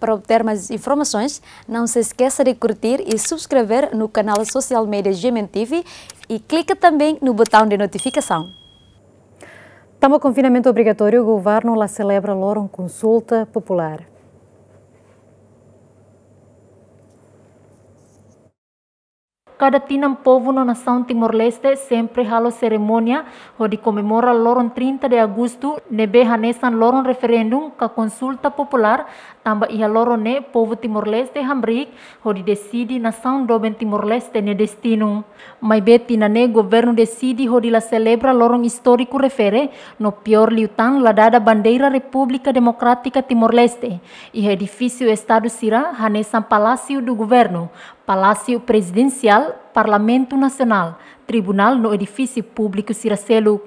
Para obter mais informações, não se esqueça de curtir e subscrever no canal Social Media GMTV e clique também no botão de notificação. Tamo confinamento obrigatório, o governo lá celebra logo consulta popular. Cada tinam povo na nação Timor-Leste sempre halo cerimônia onde comemora loron 30 de agosto nebe hanesan loron referendum ka consulta popular tamba ia loron ne povo Timor-Leste hambrik onde decide nação doben Timor-Leste ne destino. Mai beti na ne governo decide onde la celebra loron histórico refere no pior liutan la dada bandeira República Democrática Timor-Leste e edifício Estado Sira hanesan palácio do governo Palácio Presidencial, Parlamento Nacional, Tribunal no Edifício Público Siracelo.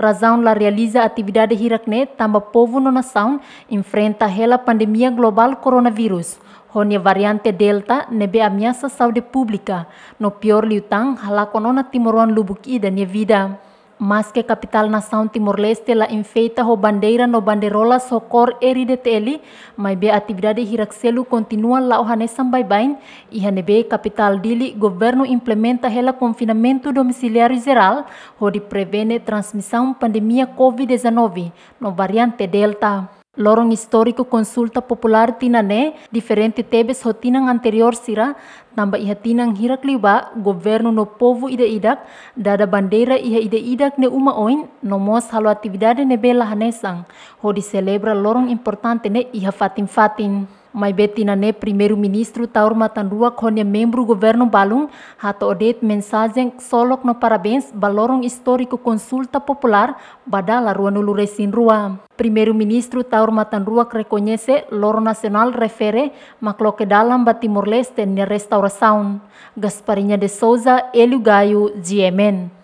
Razão la realiza atividade hirakne tamba povo no nação enfrenta hela pandemia global coronavírus. Honia variante Delta nebe ameaça saúde pública. No pior liutang, halakonona timoruan lubuk ida vida mas que capital nação Timor-Leste la enfeita o bandeira no banderola socor eri de teli, mas be atividade hiraxelo continua la ohanesan baibain e hanebe capital dili governo implementa hela confinamento domiciliário geral ho de prevene transmissão pandemia COVID-19 no variante Delta. Lorong historiko konsulta popular ne, diferente tebes ng anterior sira tamba iha tinang hirak liba governo no povo ida idak dada bandera iha ida idak ne uma oin nomos halu atividade ne bela hanesang ho di lorong importante ne iha fatin fatin. Mai ne primeiro-ministro tá urmatandua konia membru governo balung hato odet mensajen solok no parabens balorong historiko konsulta popular badala rua no luresin rua. Primeiro-ministro tá urmatandua rekonyese loro nasional refere makloke dalam ba Timor-Leste na restauração. Gasparinya de Souza, Elu Gayu, GMN.